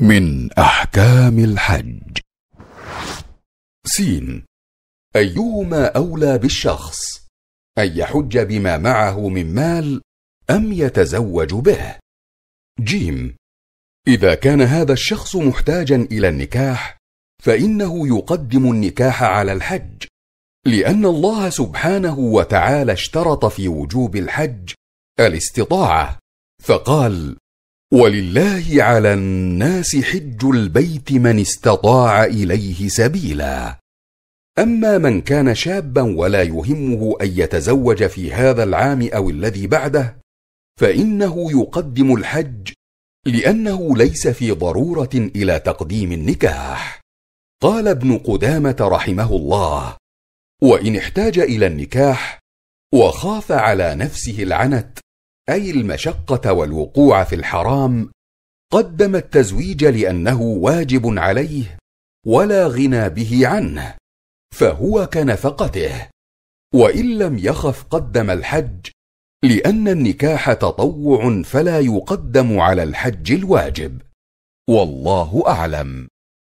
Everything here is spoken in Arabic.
من أحكام الحج سين أيهما أولى بالشخص أن يحج بما معه من مال أم يتزوج به جيم إذا كان هذا الشخص محتاجا إلى النكاح فإنه يقدم النكاح على الحج لأن الله سبحانه وتعالى اشترط في وجوب الحج الاستطاعة فقال ولله على الناس حج البيت من استطاع اليه سبيلا اما من كان شابا ولا يهمه ان يتزوج في هذا العام او الذي بعده فانه يقدم الحج لانه ليس في ضروره الى تقديم النكاح قال ابن قدامه رحمه الله وان احتاج الى النكاح وخاف على نفسه العنت اي المشقه والوقوع في الحرام قدم التزويج لانه واجب عليه ولا غنى به عنه فهو كنفقته وان لم يخف قدم الحج لان النكاح تطوع فلا يقدم على الحج الواجب والله اعلم